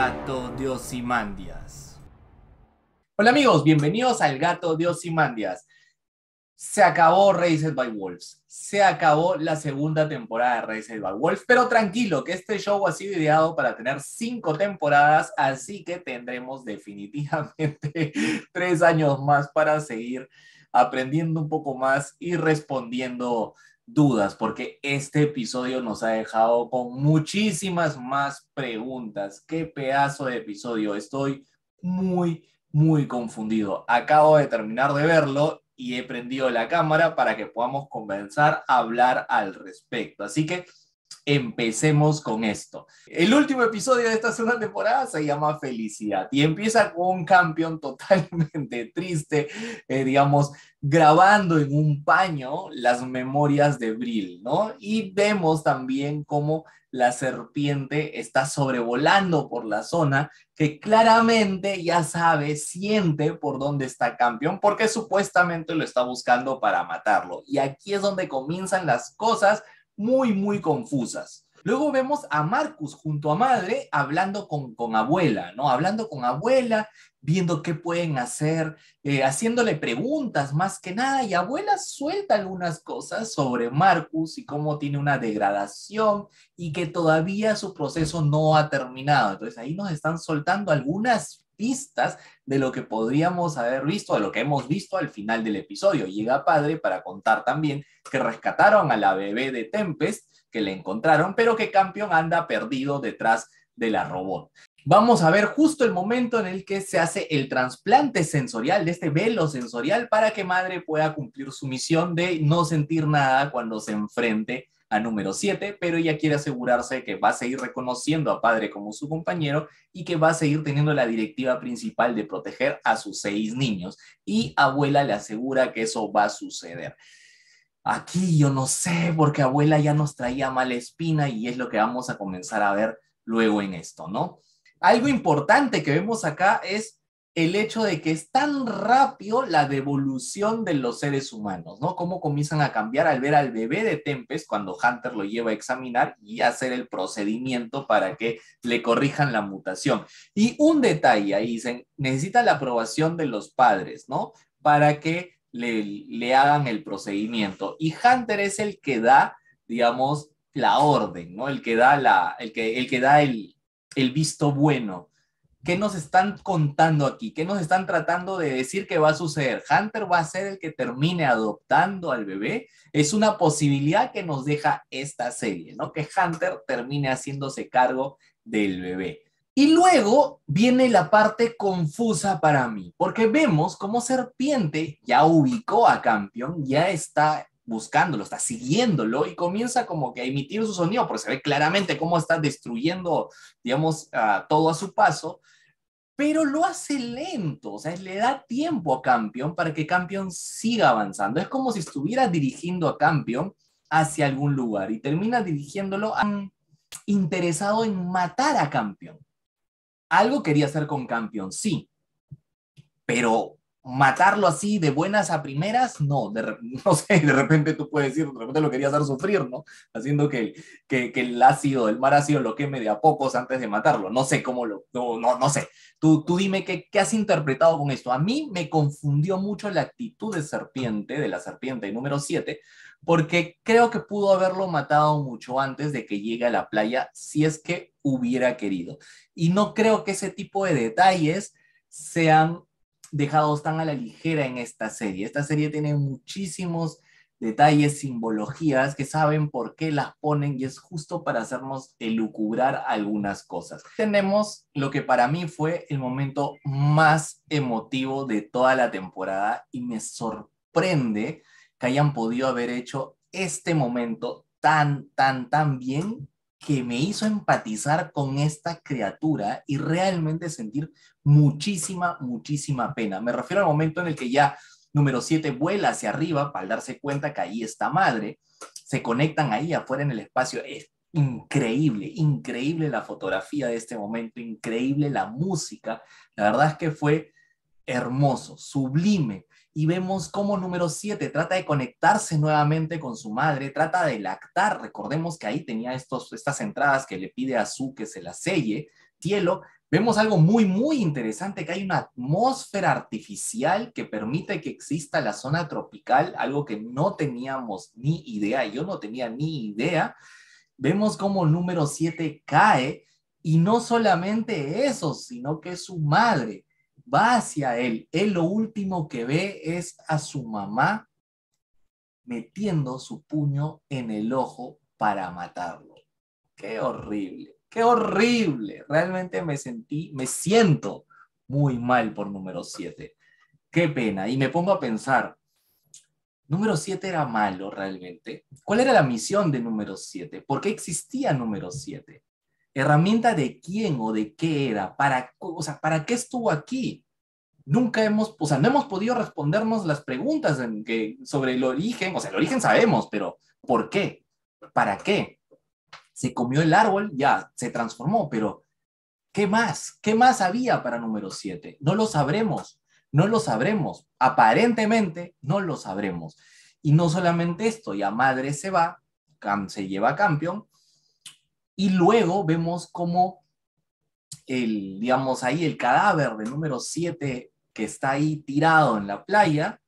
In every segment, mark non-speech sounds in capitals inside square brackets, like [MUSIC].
Gato de Osimandias. Hola amigos, bienvenidos al Gato de mandias Se acabó Raised by Wolves, se acabó la segunda temporada de Raised by Wolves, pero tranquilo que este show ha sido ideado para tener cinco temporadas, así que tendremos definitivamente [LAUGHS] tres años más para seguir aprendiendo un poco más y respondiendo dudas, porque este episodio nos ha dejado con muchísimas más preguntas. Qué pedazo de episodio. Estoy muy, muy confundido. Acabo de terminar de verlo y he prendido la cámara para que podamos comenzar a hablar al respecto. Así que empecemos con esto. El último episodio de esta segunda temporada se llama Felicidad y empieza con un campeón [LAUGHS] totalmente triste, eh, digamos, grabando en un paño las memorias de Brill, ¿no? Y vemos también cómo la serpiente está sobrevolando por la zona que claramente ya sabe, siente por dónde está Campeón, porque supuestamente lo está buscando para matarlo. Y aquí es donde comienzan las cosas muy, muy confusas. Luego vemos a Marcus junto a madre hablando con, abuela, ¿no? Hablando con abuela, viendo qué pueden hacer, eh, haciéndole preguntas más que nada. Y abuela suelta algunas cosas sobre Marcus y cómo tiene una degradación y que todavía su proceso no ha terminado. Entonces ahí nos están soltando algunas pistas de lo que podríamos haber visto, de lo que hemos visto al final del episodio. Llega Padre para contar también que rescataron a la bebé de Tempest, que le encontraron, pero que Campion anda perdido detrás de la robot. Vamos a ver justo el momento en el que se hace el trasplante sensorial de este velo sensorial para que Madre pueda cumplir su misión de no sentir nada cuando se enfrente a número 7, pero ella quiere asegurarse que va a seguir reconociendo a Padre como su compañero y que va a seguir teniendo la directiva principal de proteger a sus seis niños. Y abuela le asegura que eso va a suceder. Aquí yo no sé, porque abuela ya nos traía mala espina y es lo que vamos a comenzar a ver luego en esto, ¿no? Algo importante que vemos acá es el hecho de que es tan rápido la devolución de los seres humanos, ¿no? Cómo comienzan a cambiar al ver al bebé de Tempest cuando Hunter lo lleva a examinar y hacer el procedimiento para que le corrijan la mutación. Y un detalle ahí, dicen, necesita la aprobación de los padres, ¿no? Para que le, hagan el procedimiento. Y Hunter es el que da, digamos, la orden, ¿no? El que da, la, el que, el que da el, el visto bueno ¿Qué nos están contando aquí? ¿Qué nos están tratando de decir que va a suceder? ¿Hunter va a ser el que termine adoptando al bebé? Es una posibilidad que nos deja esta serie, ¿no? Que Hunter termine haciéndose cargo del bebé. Y luego viene la parte confusa para mí, porque vemos cómo Serpiente ya ubicó a Campeón, ya está buscándolo, está siguiéndolo y comienza como que a emitir su sonido, porque se ve claramente cómo está destruyendo, digamos, todo a su paso, pero lo hace lento, o sea, le da tiempo a Campion para que Campion siga avanzando. Es como si estuviera dirigiendo a Campion hacia algún lugar y termina dirigiéndolo interesado en matar a Campion. Algo quería hacer con Campion, sí, pero matarlo así de buenas a primeras, no, [LAUGHS] no sé, de repente tú puedes decir, de repente lo querías hacer sufrir, ¿no? Haciendo que, el ácido, el mar ácido lo queme de a pocos antes de matarlo, no sé cómo lo, no, no, sé, tú, tú dime qué, qué has interpretado con esto. A mí me confundió mucho la actitud de serpiente, de la serpiente número 7, porque creo que pudo haberlo matado mucho antes de que llegue a la playa, si es que hubiera querido. Y no creo que ese tipo de detalles sean dejados tan a la ligera en esta serie. Esta serie tiene muchísimos detalles, simbologías que saben por qué las ponen y es justo para hacernos elucubrar algunas cosas. Tenemos lo que para mí fue el momento más emotivo de toda la temporada y me sorprende que hayan podido haber hecho este momento tan, tan, tan bien que me hizo empatizar con esta criatura y realmente sentir muchísima, muchísima pena. Me refiero al momento en el que ya número 7 vuela hacia arriba para darse cuenta que ahí está madre, se conectan ahí afuera en el espacio. Es increíble, increíble la fotografía de este momento, increíble la música. La verdad es que fue hermoso, sublime y vemos cómo número 7 trata de conectarse nuevamente con su madre, trata de lactar, recordemos que ahí tenía estos, estas entradas que le pide a Su que se las selle, cielo, vemos algo muy, muy interesante, que hay una atmósfera artificial que permite que exista la zona tropical, algo que no teníamos ni idea, yo no tenía ni idea. Vemos cómo número 7 cae y no solamente eso, sino que su madre va hacia él. Él lo último que ve es a su mamá metiendo su puño en el ojo para matarlo. Qué horrible, qué horrible. Realmente me sentí, me siento muy mal por número 7. Qué pena. Y me pongo a pensar, número 7 era malo realmente. ¿Cuál era la misión de número 7? ¿Por qué existía número 7? ¿Herramienta de quién o de qué era? ¿Para, ¿para qué estuvo aquí? Nunca hemos, no hemos podido respondernos las preguntas sobre el origen. O sea, el origen sabemos, pero ¿por qué? ¿Para qué? Se comió el árbol, ya, se transformó, pero ¿qué más? ¿Qué más había para número 7? No lo sabremos, no lo sabremos. Aparentemente, no lo sabremos. Y no solamente esto, ya Madre se va, se lleva a y luego vemos como el, digamos, ahí el cadáver de número 7 que está ahí tirado en la playa,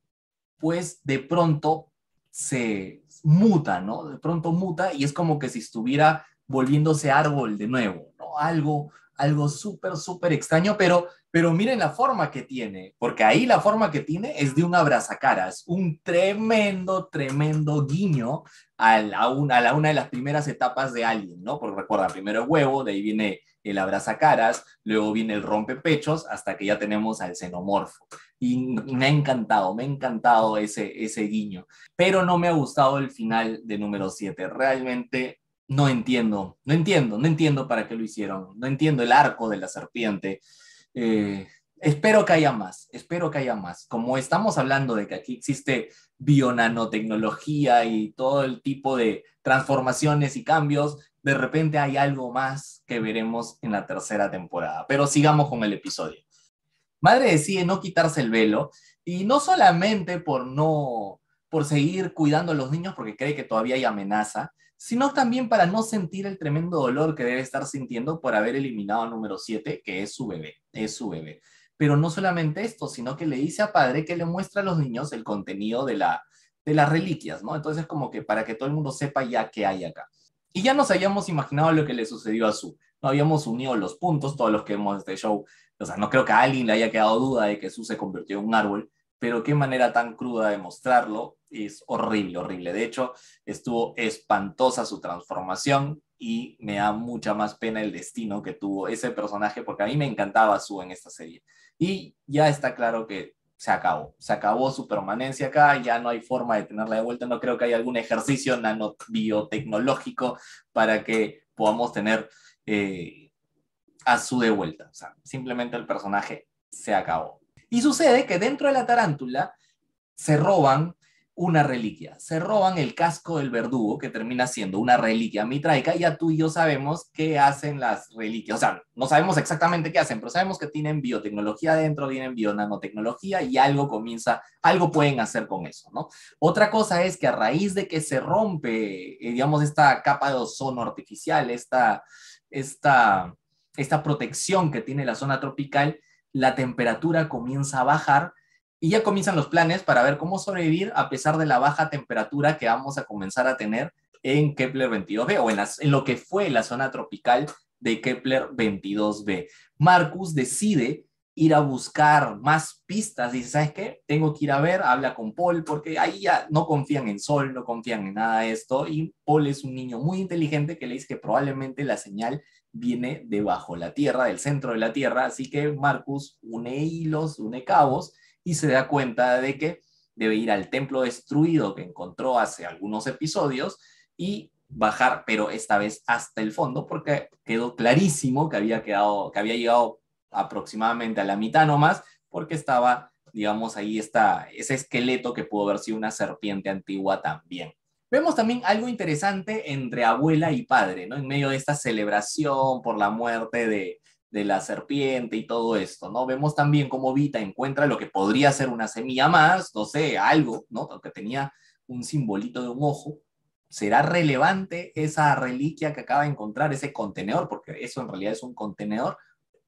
pues de pronto se muta, ¿no? De pronto muta y es como que si estuviera volviéndose árbol de nuevo, ¿no? Algo, algo súper, súper extraño, pero pero miren la forma que tiene, porque ahí la forma que tiene es de un abrazacaras, un tremendo, tremendo guiño a, una, de las primeras etapas de Alien, ¿no? Porque recuerda, primero el huevo, de ahí viene el abrazacaras, luego viene el rompepechos, hasta que ya tenemos al xenomorfo. Y me ha encantado, me ha encantado ese, ese guiño. Pero no me ha gustado el final de número 7. Realmente no entiendo, no entiendo, no entiendo para qué lo hicieron. No entiendo el arco de la serpiente. Eh, espero que haya más, espero que haya más. Como estamos hablando de que aquí existe bionanotecnología y todo el tipo de transformaciones y cambios, de repente hay algo más que veremos en la tercera temporada. Pero sigamos con el episodio. Madre decide no quitarse el velo y no solamente por no por seguir cuidando a los niños porque cree que todavía hay amenaza, sino también para no sentir el tremendo dolor que debe estar sintiendo por haber eliminado a número 7, que es su bebé, es su bebé. Pero no solamente esto, sino que le dice a padre que le muestra a los niños el contenido de, la, de las reliquias, ¿no? Entonces como que para que todo el mundo sepa ya qué hay acá. Y ya nos habíamos imaginado lo que le sucedió a su. No habíamos unido los puntos, todos los que hemos de este show. O sea, no creo que a alguien le haya quedado duda de que su se convirtió en un árbol pero qué manera tan cruda de mostrarlo. Es horrible, horrible. De hecho, estuvo espantosa su transformación y me da mucha más pena el destino que tuvo ese personaje porque a mí me encantaba su en esta serie. Y ya está claro que se acabó. Se acabó su permanencia acá, ya no hay forma de tenerla de vuelta. No creo que haya algún ejercicio nanobiotecnológico para que podamos tener eh, a su de vuelta. O sea, simplemente el personaje se acabó. Y sucede que dentro de la tarántula se roban una reliquia, se roban el casco del verdugo que termina siendo una reliquia mitraica. Ya tú y yo sabemos qué hacen las reliquias, o sea, no sabemos exactamente qué hacen, pero sabemos que tienen biotecnología dentro, tienen bionanotecnología y algo comienza, algo pueden hacer con eso, ¿no? Otra cosa es que a raíz de que se rompe, eh, digamos, esta capa de ozono artificial, esta, esta, esta protección que tiene la zona tropical, la temperatura comienza a bajar y ya comienzan los planes para ver cómo sobrevivir a pesar de la baja temperatura que vamos a comenzar a tener en Kepler 22b o en, lo que fue la zona tropical de Kepler 22b. Marcus decide ir a buscar más pistas, y dice, ¿sabes qué? Tengo que ir a ver, habla con Paul, porque ahí ya no confían en Sol, no confían en nada de esto, y Paul es un niño muy inteligente que le dice que probablemente la señal viene debajo la tierra, del centro de la tierra, así que Marcus une hilos, une cabos y se da cuenta de que debe ir al templo destruido que encontró hace algunos episodios y bajar, pero esta vez hasta el fondo, porque quedó clarísimo que había, quedado, que había llegado aproximadamente a la mitad nomás, porque estaba, digamos, ahí está ese esqueleto que pudo haber sido una serpiente antigua también. Vemos también algo interesante entre abuela y padre, ¿no? En medio de esta celebración por la muerte de, la serpiente y todo esto, ¿no? Vemos también cómo Vita encuentra lo que podría ser una semilla más, no sé, algo, ¿no? Que tenía un simbolito de un ojo. ¿Será relevante esa reliquia que acaba de encontrar, ese contenedor? Porque eso en realidad es un contenedor.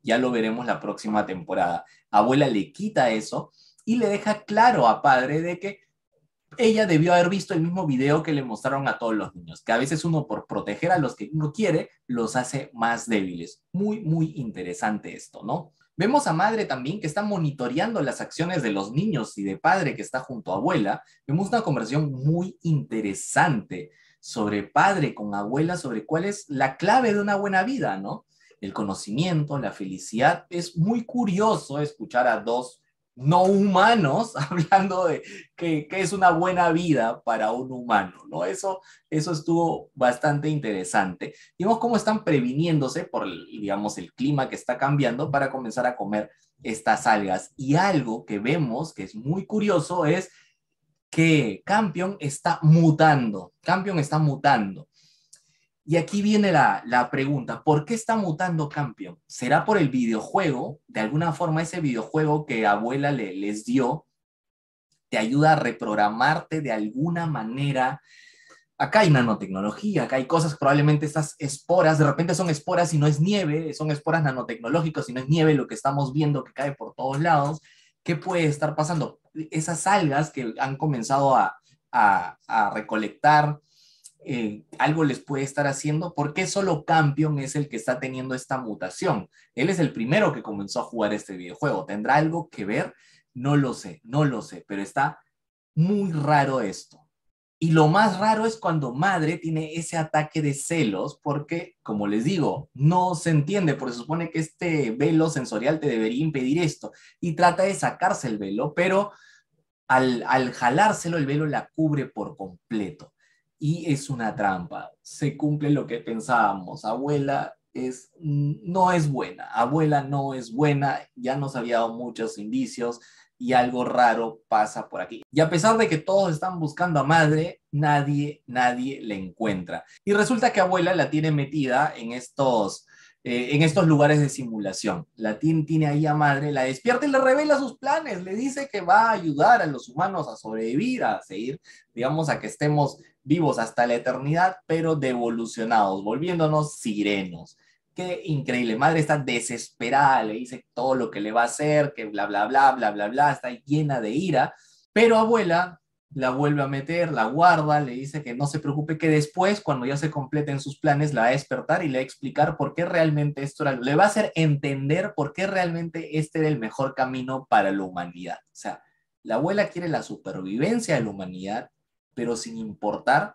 Ya lo veremos la próxima temporada. Abuela le quita eso y le deja claro a padre de que ella debió haber visto el mismo video que le mostraron a todos los niños, que a veces uno por proteger a los que uno quiere los hace más débiles. Muy, muy interesante esto, ¿no? Vemos a madre también que está monitoreando las acciones de los niños y de padre que está junto a abuela. Vemos una conversación muy interesante sobre padre con abuela, sobre cuál es la clave de una buena vida, ¿no? El conocimiento, la felicidad. Es muy curioso escuchar a dos no humanos [LAUGHS] hablando de qué es una buena vida para un humano, ¿no? Eso, eso estuvo bastante interesante. Vimos cómo están previniéndose por, digamos, el clima que está cambiando para comenzar a comer estas algas. Y algo que vemos que es muy curioso es que Campion está mutando, Campion está mutando. Y aquí viene la, pregunta, ¿por qué está mutando Campion? ¿Será por el videojuego? De alguna forma ese videojuego que abuela le, les dio te ayuda a reprogramarte de alguna manera. Acá hay nanotecnología, acá hay cosas, probablemente estas esporas, de repente son esporas y no es nieve, son esporas nanotecnológicas y no es nieve lo que estamos viendo que cae por todos lados. ¿Qué puede estar pasando? Esas algas que han comenzado a recolectar, eh, algo les puede estar haciendo, porque solo Campion es el que está teniendo esta mutación? Él es el primero que comenzó a jugar este videojuego. ¿Tendrá algo que ver? No lo sé, no lo sé, pero está muy raro esto. Y lo más raro es cuando madre tiene ese ataque de celos, porque, como les digo, no se entiende, porque supone que este velo sensorial te debería impedir esto. Y trata de sacarse el velo, pero al, al jalárselo, el velo la cubre por completo y es una trampa. Se cumple lo que pensábamos. Abuela es, no es buena. Abuela no es buena. Ya nos había dado muchos indicios y algo raro pasa por aquí. Y a pesar de que todos están buscando a madre, nadie, nadie le encuentra. Y resulta que abuela la tiene metida en estos, eh, en estos lugares de simulación. La tiene ahí a madre, la despierta y le revela sus planes, le dice que va a ayudar a los humanos a sobrevivir, a seguir, digamos, a que estemos vivos hasta la eternidad, pero devolucionados, volviéndonos sirenos. Qué increíble. Madre está desesperada, le dice todo lo que le va a hacer, que bla, bla, bla, bla, bla, bla, está llena de ira. Pero abuela la vuelve a meter, la guarda, le dice que no se preocupe, que después, cuando ya se completen sus planes, la va a despertar y le va a explicar por qué realmente esto era, le va a hacer entender por qué realmente este era el mejor camino para la humanidad. O sea, la abuela quiere la supervivencia de la humanidad pero sin importar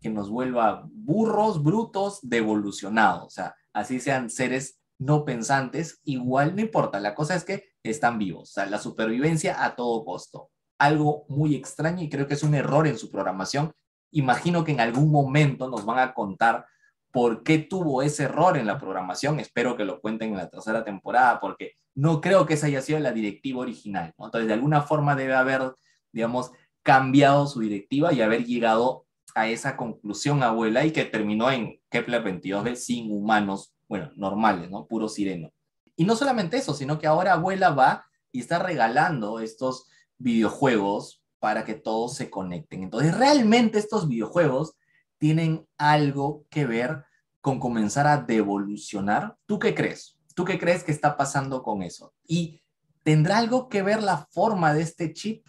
que nos vuelva burros, brutos, devolucionados. O sea, así sean seres no pensantes, igual no importa. La cosa es que están vivos. O sea, la supervivencia a todo costo. Algo muy extraño y creo que es un error en su programación. Imagino que en algún momento nos van a contar por qué tuvo ese error en la programación. Espero que lo cuenten en la tercera temporada porque no creo que esa haya sido la directiva original. Entonces, de alguna forma debe haber, digamos, cambiado su directiva y haber llegado a esa conclusión, abuela, y que terminó en Kepler 22 b sin humanos, bueno, normales, ¿no? Puro sireno. Y no solamente eso, sino que ahora abuela va y está regalando estos videojuegos para que todos se conecten. Entonces, realmente estos videojuegos tienen algo que ver con comenzar a devolucionar. ¿Tú qué crees? ¿Tú qué crees que está pasando con eso? ¿Y tendrá algo que ver la forma de este chip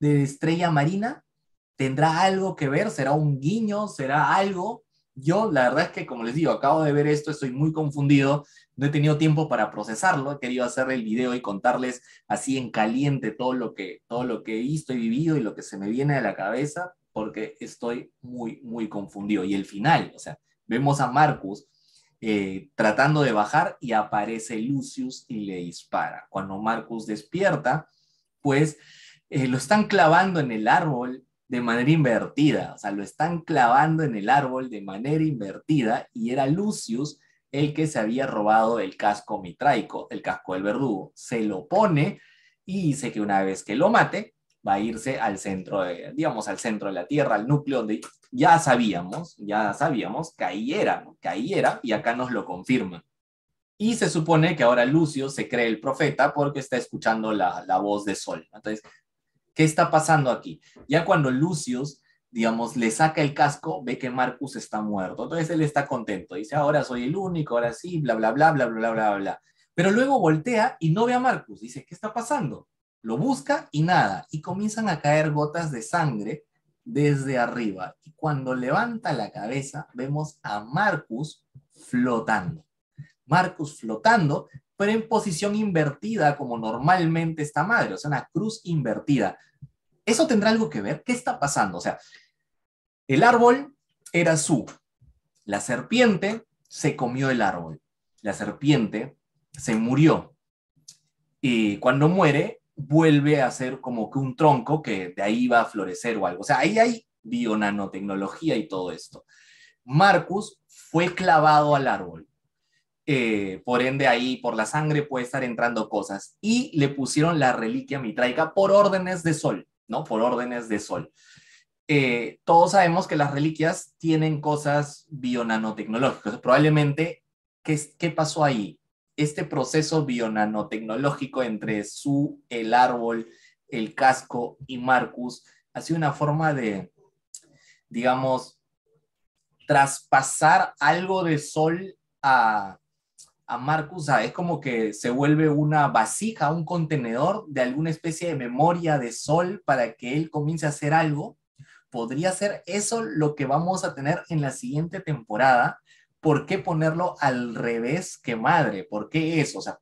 de Estrella Marina tendrá algo que ver, será un guiño, será algo. Yo, la verdad es que, como les digo, acabo de ver esto, estoy muy confundido, no he tenido tiempo para procesarlo, he querido hacer el video y contarles así en caliente todo lo que, todo lo que he visto y vivido y lo que se me viene a la cabeza, porque estoy muy, muy confundido. Y el final, o sea, vemos a Marcus eh, tratando de bajar y aparece Lucius y le dispara. Cuando Marcus despierta, pues eh, lo están clavando en el árbol de manera invertida, o sea, lo están clavando en el árbol de manera invertida y era Lucius el que se había robado el casco mitraico, el casco del verdugo. Se lo pone y dice que una vez que lo mate, va a irse al centro, de, digamos, al centro de la Tierra, al núcleo donde ya sabíamos, ya sabíamos que ahí era, que ahí era, y acá nos lo confirman. Y se supone que ahora Lucio se cree el profeta porque está escuchando la, la voz de Sol. Entonces, ¿Qué está pasando aquí? Ya cuando Lucius, digamos, le saca el casco, ve que Marcus está muerto. Entonces él está contento. Dice, ahora soy el único, ahora sí, bla, bla, bla, bla, bla, bla, bla. bla. Pero luego voltea y no ve a Marcus. Dice, ¿qué está pasando? Lo busca y nada. Y comienzan a caer gotas de sangre desde arriba. Y cuando levanta la cabeza, vemos a Marcus flotando. Marcus flotando pero en posición invertida como normalmente está madre, o sea, una cruz invertida. ¿Eso tendrá algo que ver? ¿Qué está pasando? O sea, el árbol era su, la serpiente se comió el árbol, la serpiente se murió y cuando muere vuelve a ser como que un tronco que de ahí va a florecer o algo. O sea, ahí hay bionanotecnología y todo esto. Marcus fue clavado al árbol eh, por ende, ahí por la sangre puede estar entrando cosas. Y le pusieron la reliquia mitraica por órdenes de Sol, ¿no? Por órdenes de Sol. Eh, todos sabemos que las reliquias tienen cosas bionanotecnológicas. Probablemente, ¿qué, ¿qué pasó ahí? Este proceso bionanotecnológico entre su, el árbol, el casco y Marcus ha sido una forma de, digamos, traspasar algo de Sol a, a Marcus es como que se vuelve una vasija, un contenedor de alguna especie de memoria de sol para que él comience a hacer algo. Podría ser eso lo que vamos a tener en la siguiente temporada. ¿Por qué ponerlo al revés que madre? ¿Por qué eso? O sea,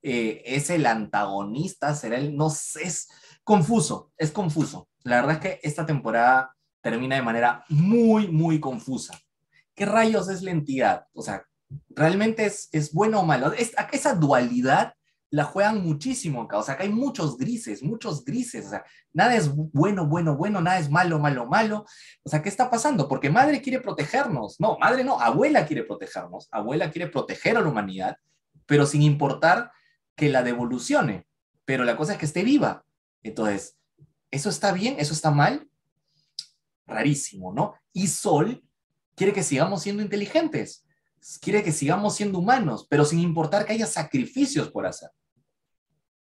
eh, es el antagonista, será el, no sé, es confuso, es confuso. La verdad es que esta temporada termina de manera muy, muy confusa. ¿Qué rayos es la entidad? O sea, realmente es, bueno o malo. esa dualidad la juegan muchísimo acá. O sea, acá hay muchos grises, muchos grises. O sea, nada es bueno, bueno, bueno, nada es malo, malo, malo. O sea, ¿qué está pasando? Porque madre quiere protegernos. No, madre no, abuela quiere protegernos. Abuela quiere proteger a la humanidad, pero sin importar que la devolucione. Pero la cosa es que esté viva. Entonces, ¿eso está bien? ¿Eso está mal? Rarísimo, ¿no? Y Sol quiere que sigamos siendo inteligentes quiere que sigamos siendo humanos, pero sin importar que haya sacrificios por hacer.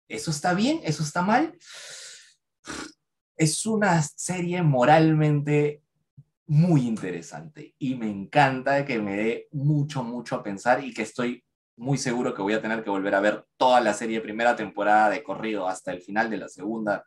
¿Eso está bien? ¿Eso está mal? Es una serie moralmente muy interesante y me encanta que me dé mucho, mucho a pensar y que estoy muy seguro que voy a tener que volver a ver toda la serie primera temporada de corrido hasta el final de la segunda.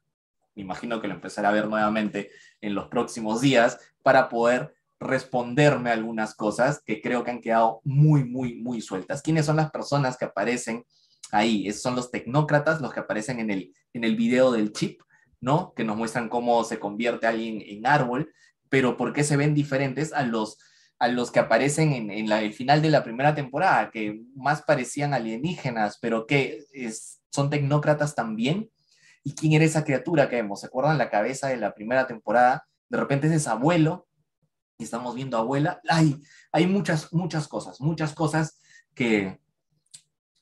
Me imagino que lo empezaré a ver nuevamente en los próximos días para poder responderme algunas cosas que creo que han quedado muy, muy, muy sueltas. ¿Quiénes son las personas que aparecen ahí? Esos son los tecnócratas, los que aparecen en el, en el video del chip, ¿no? Que nos muestran cómo se convierte alguien en árbol, pero ¿por qué se ven diferentes a los a los que aparecen en, el final de la primera temporada, que más parecían alienígenas, pero que son tecnócratas también. ¿Y quién era esa criatura que vemos? ¿Se acuerdan la cabeza de la primera temporada? De repente es ese abuelo estamos viendo abuela. Hay, hay muchas, muchas cosas, muchas cosas que,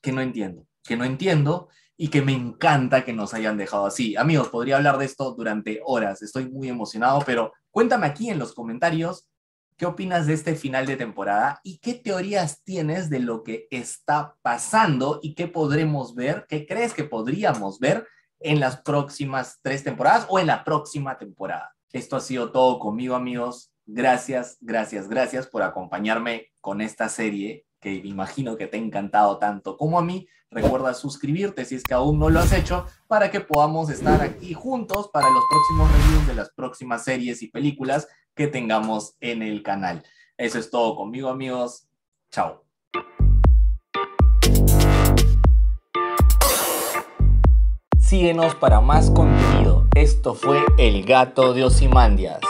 que no entiendo, que no entiendo y que me encanta que nos hayan dejado así. Amigos, podría hablar de esto durante horas, estoy muy emocionado, pero cuéntame aquí en los comentarios qué opinas de este final de temporada y qué teorías tienes de lo que está pasando y qué podremos ver, qué crees que podríamos ver en las próximas tres temporadas o en la próxima temporada. Esto ha sido todo conmigo, amigos gracias, gracias, gracias por acompañarme con esta serie que me imagino que te ha encantado tanto como a mí. Recuerda suscribirte si es que aún no lo has hecho para que podamos estar aquí juntos para los próximos reviews de las próximas series y películas que tengamos en el canal. Eso es todo conmigo amigos. Chao. Síguenos para más contenido. Esto fue El Gato de Osimandias.